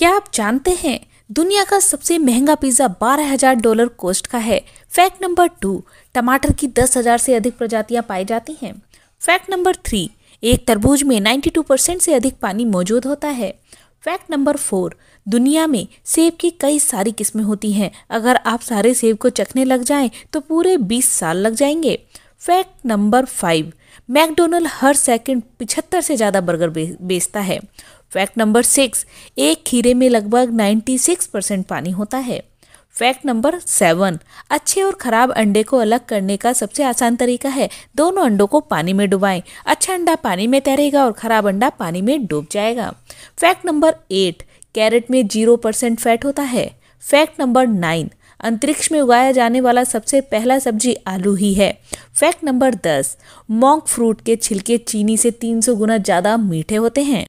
क्या आप जानते हैं दुनिया का सबसे महंगा पिज्ज़ा बारह हजार डॉलर कोस्ट का है फैक्ट नंबर टू टमाटर की दस हजार से अधिक प्रजातियां पाई जाती हैं फैक्ट नंबर थ्री एक तरबूज में 92 परसेंट से अधिक पानी मौजूद होता है फैक्ट नंबर फोर दुनिया में सेब की कई सारी किस्में होती हैं अगर आप सारे सेब को चखने लग जाएं तो पूरे 20 साल लग जाएंगे फैक्ट नंबर फाइव मैकडोनल्ड हर सेकंड पिछहत्तर से ज़्यादा बर्गर बेचता है फैक्ट नंबर सिक्स एक खीरे में लगभग 96 परसेंट पानी होता है फैक्ट नंबर सेवन अच्छे और ख़राब अंडे को अलग करने का सबसे आसान तरीका है दोनों अंडों को पानी में डुबाएं अच्छा अंडा पानी में तैरेगा और ख़राब अंडा पानी में डूब जाएगा फैक्ट नंबर एट कैरेट में जीरो परसेंट फैट होता है फैक्ट नंबर नाइन अंतरिक्ष में उगाया जाने वाला सबसे पहला सब्जी आलू ही है फैक्ट नंबर दस मॉन्क फ्रूट के छिलके चीनी से 300 गुना ज़्यादा मीठे होते हैं